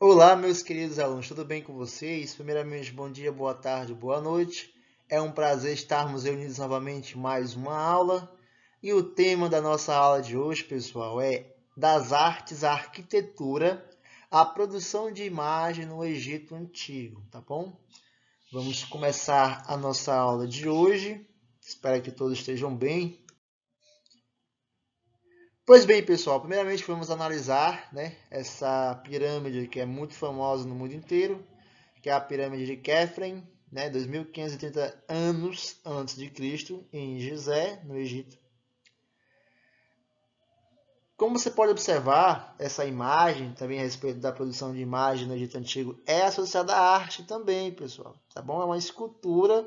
Olá, meus queridos alunos, tudo bem com vocês? Primeiramente, bom dia, boa tarde, boa noite. É um prazer estarmos reunidos novamente mais uma aula. E o tema da nossa aula de hoje, pessoal, é das artes a arquitetura, a produção de imagem no Egito Antigo, tá bom? Vamos começar a nossa aula de hoje. Espero que todos estejam bem. Pois bem, pessoal, primeiramente vamos analisar né, essa pirâmide que é muito famosa no mundo inteiro, que é a pirâmide de Kefren, né, 2530 anos antes de Cristo, em Gizé, no Egito. Como você pode observar, essa imagem, também a respeito da produção de imagem no Egito Antigo, é associada à arte também, pessoal. Tá bom? É uma escultura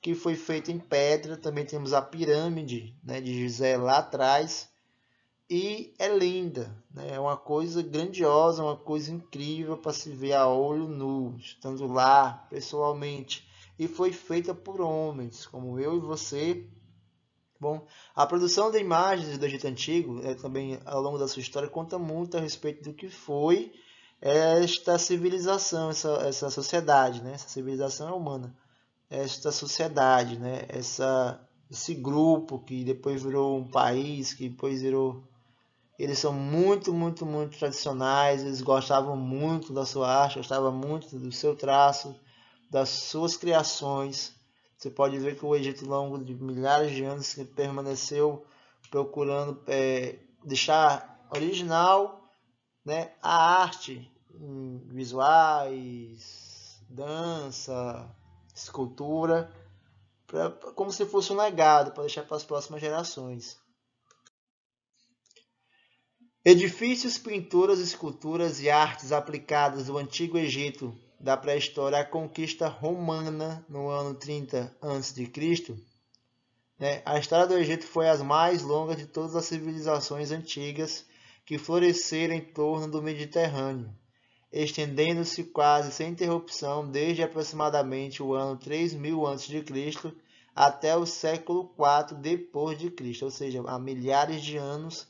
que foi feita em pedra. Também temos a pirâmide né, de Gizé lá atrás e é linda, né? é uma coisa grandiosa, uma coisa incrível para se ver a olho nu, estando lá pessoalmente. E foi feita por homens, como eu e você. Bom, a produção de imagens do Egito Antigo, é, também ao longo da sua história, conta muito a respeito do que foi esta civilização, essa, essa sociedade, né? essa civilização é humana, esta sociedade, né? essa, esse grupo que depois virou um país, que depois virou eles são muito, muito, muito tradicionais, eles gostavam muito da sua arte, gostavam muito do seu traço, das suas criações. Você pode ver que o Egito, ao longo de milhares de anos, permaneceu procurando é, deixar original né, a arte visuais, dança, escultura, pra, como se fosse um legado para deixar para as próximas gerações. Edifícios, pinturas, esculturas e artes aplicadas do Antigo Egito da pré-história à conquista romana no ano 30 a.C., né, a história do Egito foi as mais longas de todas as civilizações antigas que floresceram em torno do Mediterrâneo, estendendo-se quase sem interrupção desde aproximadamente o ano 3000 a.C. até o século IV d.C., ou seja, há milhares de anos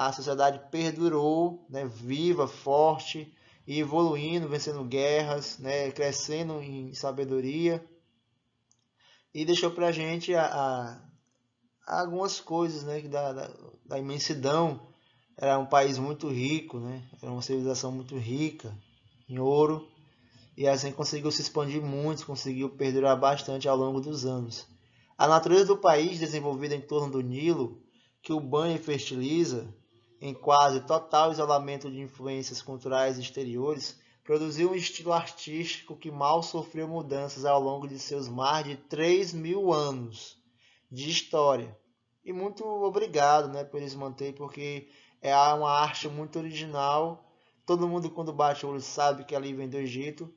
a sociedade perdurou, né, viva, forte, evoluindo, vencendo guerras, né, crescendo em sabedoria. E deixou para a gente algumas coisas né, da, da, da, imensidão. Era um país muito rico, né, era uma civilização muito rica em ouro. E assim conseguiu se expandir muito, conseguiu perdurar bastante ao longo dos anos. A natureza do país, desenvolvida em torno do Nilo, que o banha e fertiliza, em quase total isolamento de influências culturais exteriores, produziu um estilo artístico que mal sofreu mudanças ao longo de seus mais de 3 mil anos de história. E muito obrigado né, por eles manter, porque é uma arte muito original. Todo mundo, quando bate o olho, sabe que ali vem do Egito.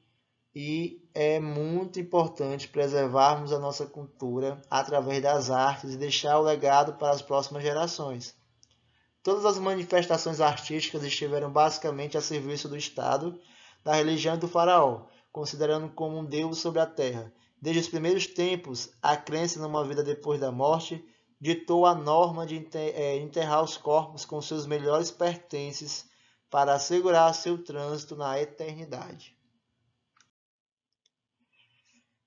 E é muito importante preservarmos a nossa cultura através das artes e deixar o legado para as próximas gerações. Todas as manifestações artísticas estiveram basicamente a serviço do Estado, da religião e do faraó, considerando como um deus sobre a terra. Desde os primeiros tempos, a crença numa vida depois da morte ditou a norma de é, enterrar os corpos com seus melhores pertences para assegurar seu trânsito na eternidade.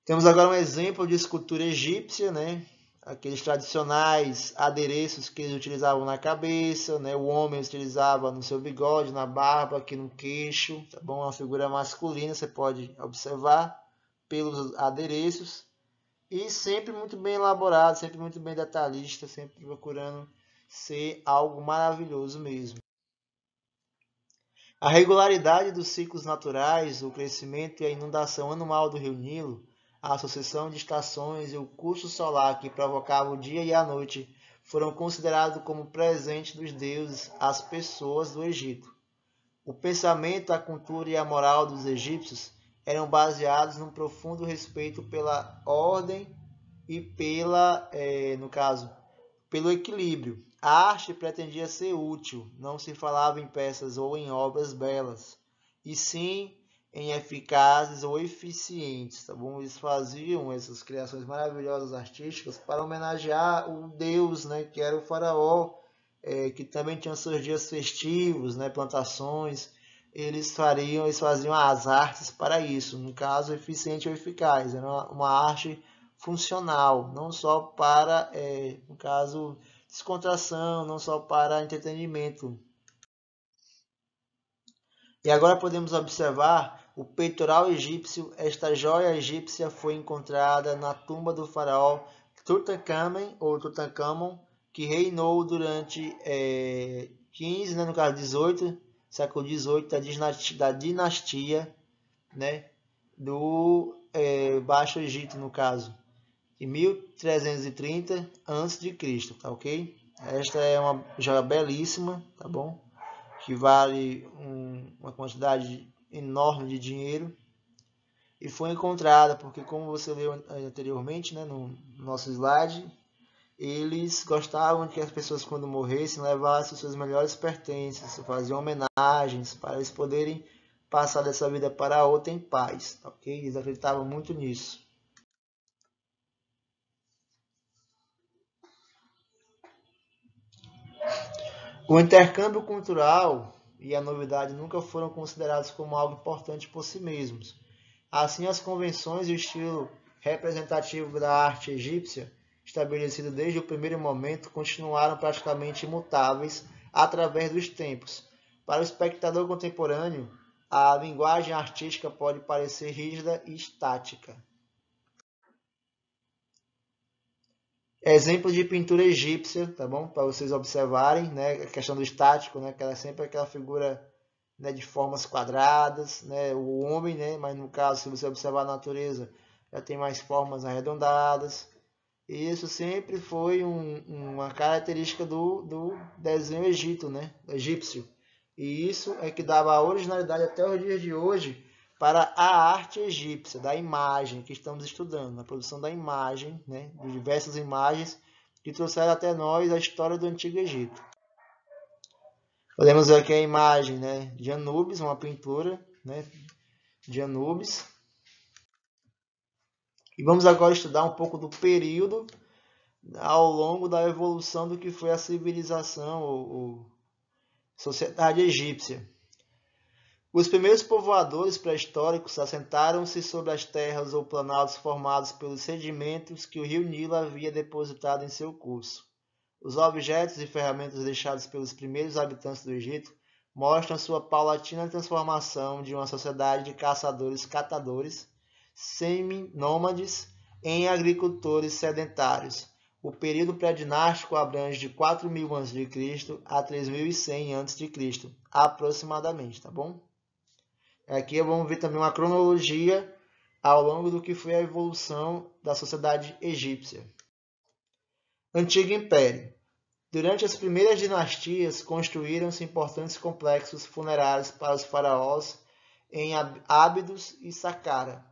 Temos agora um exemplo de escultura egípcia, né, aqueles tradicionais adereços que eles utilizavam na cabeça, né? O homem utilizava no seu bigode, na barba, aqui no queixo, tá bom? Uma figura masculina, você pode observar pelos adereços. E sempre muito bem elaborado, sempre muito bem detalhista, sempre procurando ser algo maravilhoso mesmo. A regularidade dos ciclos naturais, o crescimento e a inundação anual do Rio Nilo a sucessão de estações e o curso solar que provocava o dia e a noite foram considerados como presente dos deuses às pessoas do Egito. O pensamento, a cultura e a moral dos egípcios eram baseados num profundo respeito pela ordem e pela, é, no caso, pelo equilíbrio. A arte pretendia ser útil, não se falava em peças ou em obras belas, e sim em eficazes ou eficientes, tá bom? Eles faziam essas criações maravilhosas artísticas para homenagear o deus, né, que era o faraó, é, que também tinha seus dias festivos, né, plantações. Eles fariam, eles faziam as artes para isso, no caso eficiente ou eficaz, era uma, uma arte funcional, não só para, é, no caso, descontração, não só para entretenimento. E agora podemos observar o peitoral egípcio, esta joia egípcia foi encontrada na tumba do faraó Tutankhamen, ou Tutankhamon, que reinou durante é, 15, né, no caso 18, século 18 da dinastia, da dinastia né, do é, Baixo Egito, no caso, em 1330 a.C., tá ok? Esta é uma joia belíssima, tá bom? Que vale um, uma quantidade enorme de dinheiro e foi encontrada porque, como você leu anteriormente né, no nosso slide, eles gostavam que as pessoas, quando morressem, levassem suas seus melhores pertences, faziam homenagens para eles poderem passar dessa vida para a outra em paz, ok? Eles acreditavam muito nisso. O intercâmbio cultural e a novidade nunca foram considerados como algo importante por si mesmos. Assim, as convenções e o estilo representativo da arte egípcia, estabelecido desde o primeiro momento, continuaram praticamente imutáveis através dos tempos. Para o espectador contemporâneo, a linguagem artística pode parecer rígida e estática. Exemplo de pintura egípcia, tá bom? Para vocês observarem, né? A questão do estático, né? Que ela é sempre aquela figura né, de formas quadradas, né? O homem, né? Mas no caso, se você observar a natureza, já tem mais formas arredondadas. E isso sempre foi um, uma característica do, do desenho egito, né? egípcio. E isso é que dava a originalidade até os dias de hoje para a arte egípcia, da imagem que estamos estudando, a produção da imagem, né, de diversas imagens que trouxeram até nós a história do Antigo Egito. Podemos ver aqui a imagem né, de Anubis, uma pintura né, de Anubis. E vamos agora estudar um pouco do período ao longo da evolução do que foi a civilização ou, ou sociedade egípcia. Os primeiros povoadores pré-históricos assentaram-se sobre as terras ou planaltos formados pelos sedimentos que o rio Nilo havia depositado em seu curso. Os objetos e ferramentas deixados pelos primeiros habitantes do Egito mostram sua paulatina transformação de uma sociedade de caçadores-catadores, semi-nômades, em agricultores sedentários. O período pré-dinástico abrange de 4.000 a.C. a 3.100 a.C., aproximadamente, tá bom? Aqui vamos ver também uma cronologia ao longo do que foi a evolução da sociedade egípcia. Antigo Império. Durante as primeiras dinastias, construíram-se importantes complexos funerários para os faraós em Ábidos e Saqqara.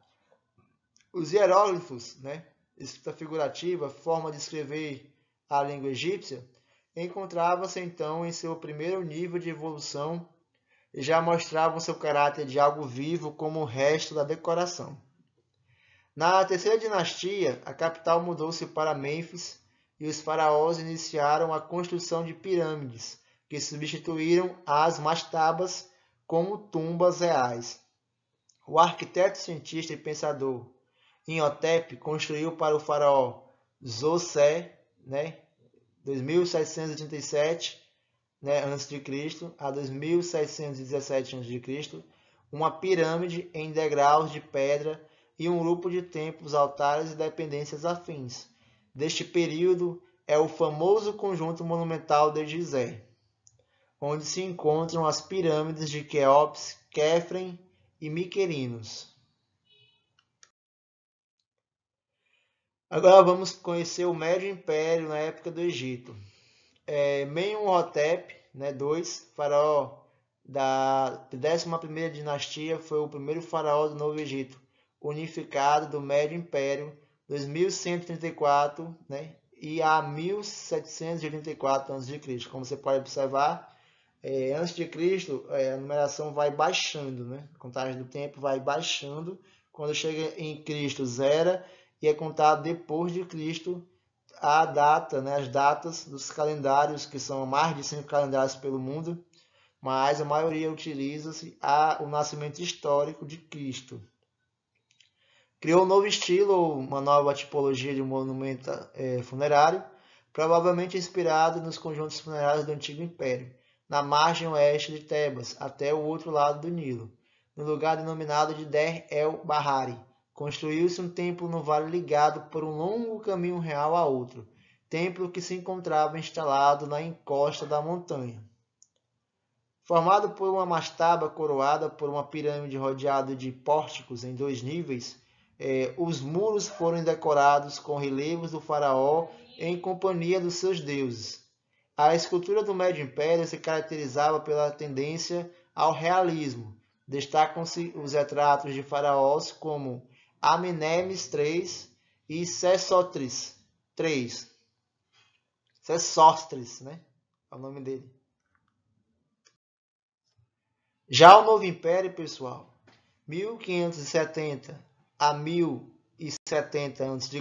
Os hieróglifos, né, escrita figurativa, forma de escrever a língua egípcia, encontrava-se então em seu primeiro nível de evolução e já mostravam seu caráter de algo vivo como o resto da decoração. Na terceira dinastia, a capital mudou-se para Mênfis e os faraós iniciaram a construção de pirâmides, que substituíram as mastabas como tumbas reais. O arquiteto, cientista e pensador Inhotep construiu para o faraó Zosé, né, 2787, né, antes de Cristo a 2717 a.C., de Cristo, uma pirâmide em degraus de pedra e um grupo de templos, altares e dependências afins. Deste período é o famoso conjunto monumental de Gizé, onde se encontram as pirâmides de Quéops, Kéfren e Miquelinos. Agora vamos conhecer o Médio Império na época do Egito é, Menhotep né, dois faraó da 11 dinastia, foi o primeiro faraó do Novo Egito, unificado do Médio Império, 2134 né, e a 1784 a.C. Como você pode observar, é, antes de Cristo, é, a numeração vai baixando, né? a contagem do tempo vai baixando. Quando chega em Cristo, zera, e é contado depois de Cristo, a data, né, as datas dos calendários, que são mais de cinco calendários pelo mundo, mas a maioria utiliza-se o nascimento histórico de Cristo. Criou um novo estilo, uma nova tipologia de monumento é, funerário, provavelmente inspirado nos conjuntos funerários do Antigo Império, na margem oeste de Tebas, até o outro lado do Nilo, no lugar denominado de Der el-Bahari, Construiu-se um templo no vale ligado por um longo caminho real a outro, templo que se encontrava instalado na encosta da montanha. Formado por uma mastaba coroada por uma pirâmide rodeada de pórticos em dois níveis, eh, os muros foram decorados com relevos do faraó em companhia dos seus deuses. A escultura do Médio Império se caracterizava pela tendência ao realismo. Destacam-se os retratos de faraós como Amnemes 3 e Sessotris 3. Sessostris, né? É o nome dele. Já o Novo Império, pessoal, 1570 a 1070 a.C.,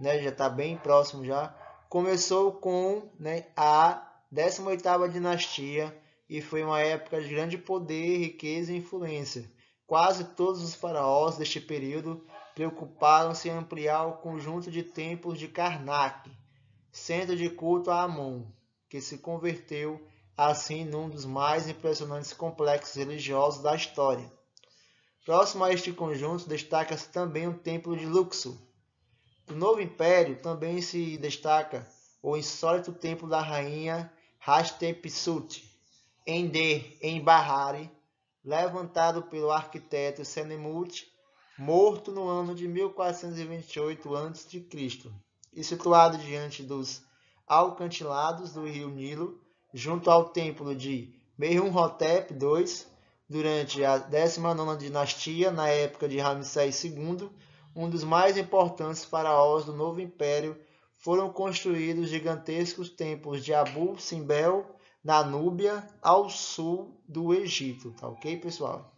né, já está bem próximo já, começou com né, a 18ª dinastia e foi uma época de grande poder, riqueza e influência. Quase todos os faraós deste período preocuparam-se em ampliar o conjunto de templos de Karnak, centro de culto a Amon, que se converteu assim num dos mais impressionantes complexos religiosos da história. Próximo a este conjunto destaca-se também o Templo de luxo. Do novo império também se destaca o insólito templo da rainha Hatshepsut, em D, em Bahari, levantado pelo arquiteto Senemut, morto no ano de 1428 a.C., e situado diante dos alcantilados do rio Nilo, junto ao templo de Merhum-Hotep II, durante a 19ª dinastia, na época de Ramsés II, um dos mais importantes faraós do Novo Império, foram construídos gigantescos templos de Abu Simbel na Núbia, ao sul do Egito, tá ok, pessoal?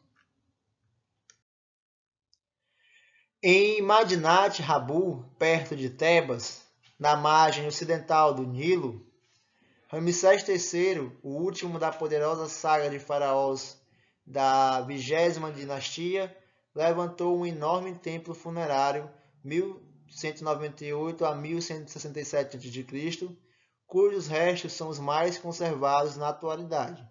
Em Madinat Rabu, perto de Tebas, na margem ocidental do Nilo, Ramsés III, o último da poderosa saga de faraós da vigésima dinastia, levantou um enorme templo funerário 1198 a 1167 a.C., cujos restos são os mais conservados na atualidade.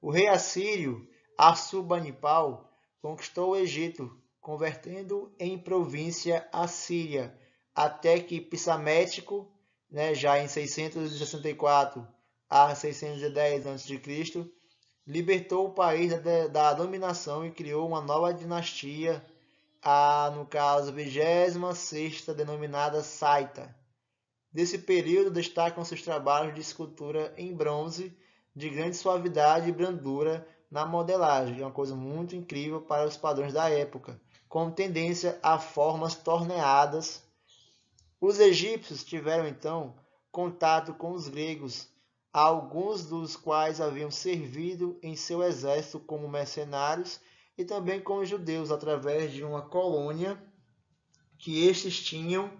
O rei assírio Assurbanipal conquistou o Egito, convertendo em província a Síria, até que Pissamético, né, já em 664 a 610 a.C., libertou o país da, da, dominação e criou uma nova dinastia, a, no caso, 26ª, denominada Saita. Desse período destacam-se os trabalhos de escultura em bronze, de grande suavidade e brandura na modelagem, é uma coisa muito incrível para os padrões da época, com tendência a formas torneadas. Os egípcios tiveram então contato com os gregos, alguns dos quais haviam servido em seu exército como mercenários e também com os judeus através de uma colônia que estes tinham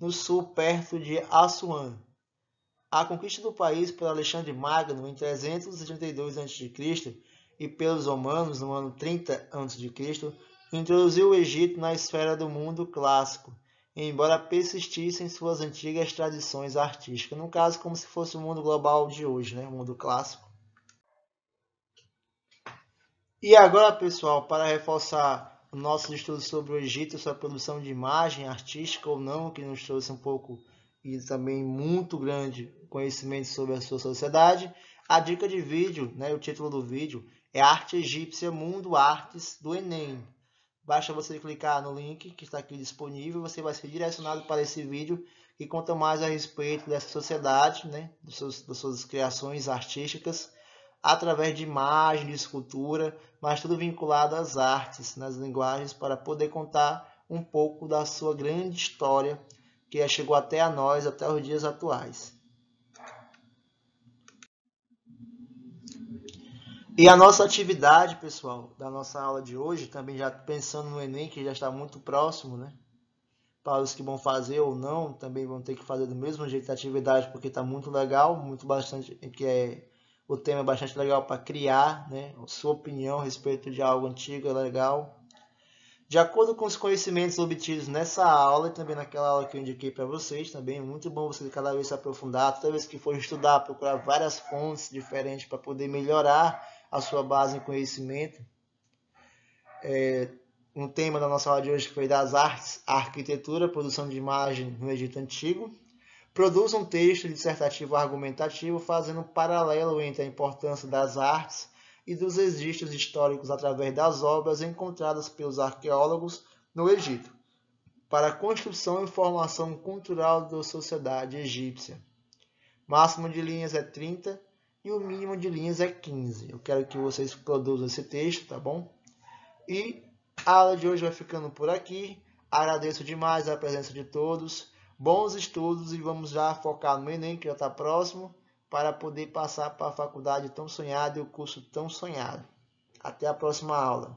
no sul perto de Assuã. A conquista do país por Alexandre Magno em 332 a.C. e pelos romanos no ano 30 a.C. introduziu o Egito na esfera do mundo clássico, embora persistisse em suas antigas tradições artísticas, no caso como se fosse o mundo global de hoje, né? o mundo clássico. E agora, pessoal, para reforçar nosso estudo sobre o Egito, sua produção de imagem artística ou não, que nos trouxe um pouco e também muito grande conhecimento sobre a sua sociedade. A dica de vídeo, né, o título do vídeo é Arte Egípcia Mundo Artes do Enem. Basta você clicar no link que está aqui disponível, você vai ser direcionado para esse vídeo que conta mais a respeito dessa sociedade, né, das suas, das suas criações artísticas através de imagem, de escultura, mas tudo vinculado às artes, nas linguagens, para poder contar um pouco da sua grande história que é, chegou até a nós, até os dias atuais. E a nossa atividade, pessoal, da nossa aula de hoje, também já pensando no Enem, que já está muito próximo, né? Para os que vão fazer ou não, também vão ter que fazer do mesmo jeito a atividade, porque está muito legal, muito bastante, que é o tema é bastante legal para criar, né? Sua opinião a respeito de algo antigo é legal. De acordo com os conhecimentos obtidos nessa aula e também naquela aula que eu indiquei para vocês, também é muito bom você cada vez se aprofundar, toda vez que for estudar, procurar várias fontes diferentes para poder melhorar a sua base em conhecimento. É, um tema da nossa aula de hoje foi das artes, arquitetura, produção de imagem no Egito Antigo. Produz um texto dissertativo argumentativo fazendo um paralelo entre a importância das artes e dos registros históricos através das obras encontradas pelos arqueólogos no Egito, para a construção e formação cultural da sociedade egípcia. Máximo de linhas é 30 e o mínimo de linhas é 15. Eu quero que vocês produzam esse texto, tá bom? E a aula de hoje vai ficando por aqui. Agradeço demais a presença de todos. Bons estudos e vamos já focar no Enem, que já está próximo, para poder passar para a faculdade tão sonhada e o curso tão sonhado. Até a próxima aula.